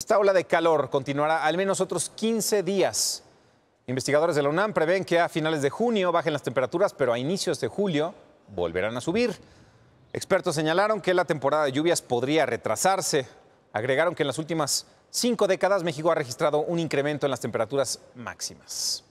Esta ola de calor continuará al menos otros 15 días. Investigadores de la UNAM prevén que a finales de junio bajen las temperaturas, pero a inicios de julio volverán a subir. Expertos señalaron que la temporada de lluvias podría retrasarse. Agregaron que en las últimas cinco décadas México ha registrado un incremento en las temperaturas máximas.